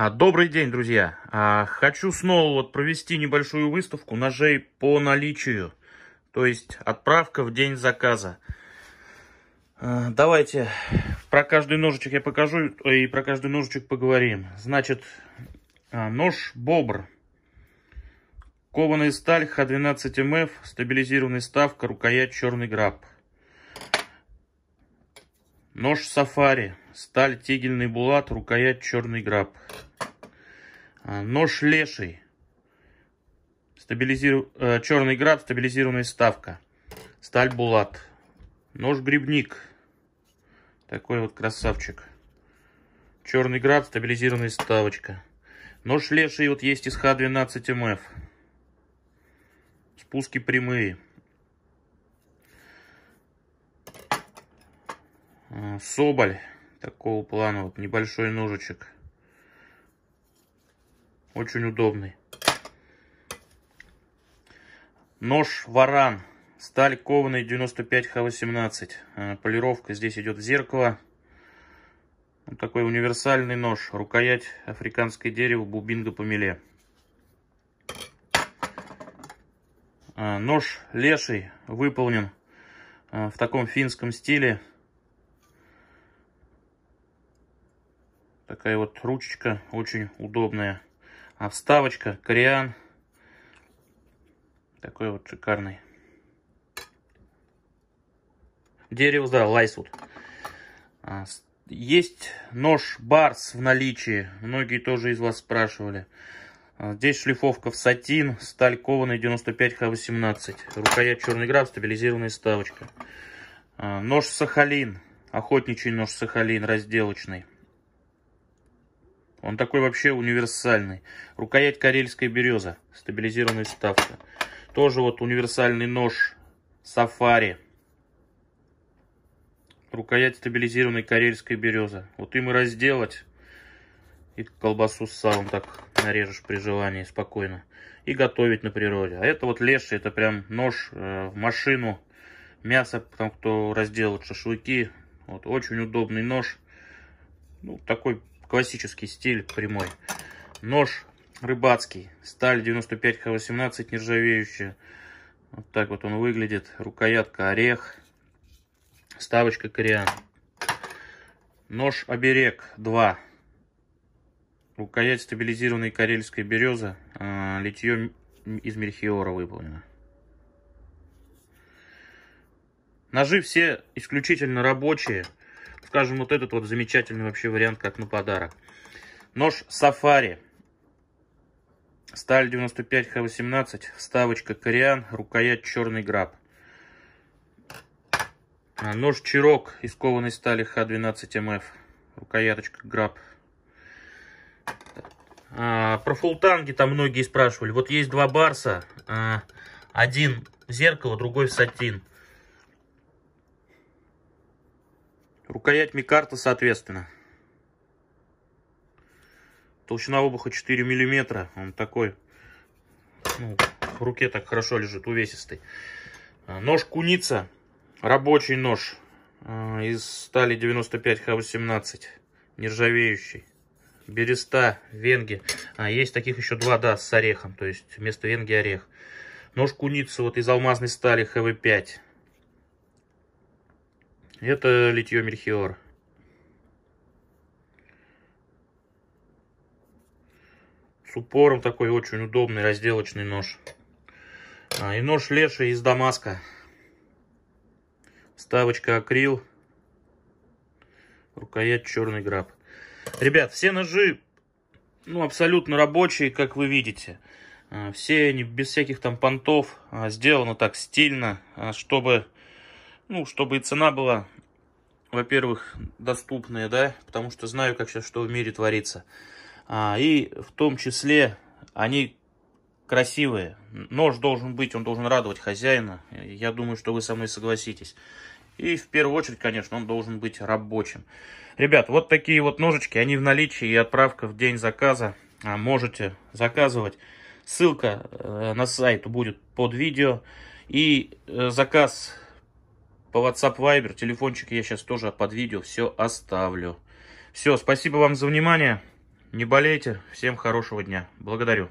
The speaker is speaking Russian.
А, добрый день, друзья! А, хочу снова вот провести небольшую выставку ножей по наличию, то есть отправка в день заказа. А, давайте про каждый ножичек я покажу э, и про каждый ножичек поговорим. Значит, нож Бобр. Кованая сталь Х12МФ, стабилизированная ставка, рукоять черный граб. Нож сафари, сталь тигельный булат, рукоять черный граб. А, нож леший, стабилизиров... Э, черный граб, стабилизированная ставка, сталь булат. Нож грибник, такой вот красавчик. Черный граб, стабилизированная ставочка. Нож леший вот есть из Х12МФ. Спуски прямые. Э, соболь такого плана, вот небольшой ножичек. Очень удобный. Нож варан. Сталь кованая 95Х18. Э, полировка здесь идет в зеркало. Вот такой универсальный нож. Рукоять африканское дерево бубинга помеле. Э, нож леший выполнен в таком финском стиле. Такая вот ручечка очень удобная. Обставочка, а кориан. Такой вот шикарный. Дерево, да, лайсвуд. А, есть нож Барс в наличии. Многие тоже из вас спрашивали. А, здесь шлифовка в сатин, сталь кованая 95Х18. Рукоять черный граб, стабилизированная ставочка. Нож Сахалин. Охотничий нож Сахалин, разделочный. Он такой вообще универсальный. Рукоять карельская береза. Стабилизированная ставка. Тоже вот универсальный нож. Сафари. Рукоять стабилизированной карельской береза. Вот им и разделать. И колбасу с салом так нарежешь при желании спокойно. И готовить на природе. А это вот леший, это прям нож э, в машину. Мясо, там кто разделывает шашлыки. Вот очень удобный нож. Ну, такой классический стиль прямой. Нож рыбацкий, сталь 95Х18 нержавеющая. Вот так вот он выглядит. Рукоятка орех, ставочка кориан. Нож оберег 2. Рукоять стабилизированной карельской береза. Литье из мельхиора выполнено. Ножи все исключительно рабочие скажем, вот этот вот замечательный вообще вариант, как на подарок. Нож Сафари. Сталь 95Х18, вставочка кориан, рукоять черный граб. А, нож Чирок из кованой стали Х12МФ, эм рукояточка граб. А, про фултанги там многие спрашивали. Вот есть два барса, а, один зеркало, другой сатин. Рукоять Микарта соответственно. Толщина обуха 4 миллиметра. Он такой, ну, в руке так хорошо лежит, увесистый. А, нож куница, рабочий нож а, из стали 95Х18, нержавеющий. Береста, венги. А, есть таких еще два, да, с орехом. То есть вместо венги орех. Нож Куница вот из алмазной стали ХВ-5. Это литье Мельхиор. С упором такой очень удобный разделочный нож. А, и нож Леша из Дамаска. Ставочка акрил. Рукоять черный граб. Ребят, все ножи ну, абсолютно рабочие, как вы видите. А, все они без всяких там понтов. А, Сделано так стильно, чтобы ну, чтобы и цена была, во-первых, доступная, да, потому что знаю, как сейчас что в мире творится. А, и в том числе они красивые. Нож должен быть, он должен радовать хозяина. Я думаю, что вы со мной согласитесь. И в первую очередь, конечно, он должен быть рабочим. Ребят, вот такие вот ножички, они в наличии и отправка в день заказа. А, можете заказывать. Ссылка э, на сайт будет под видео. И э, заказ по WhatsApp Viber. Телефончик я сейчас тоже под видео все оставлю. Все, спасибо вам за внимание. Не болейте. Всем хорошего дня. Благодарю.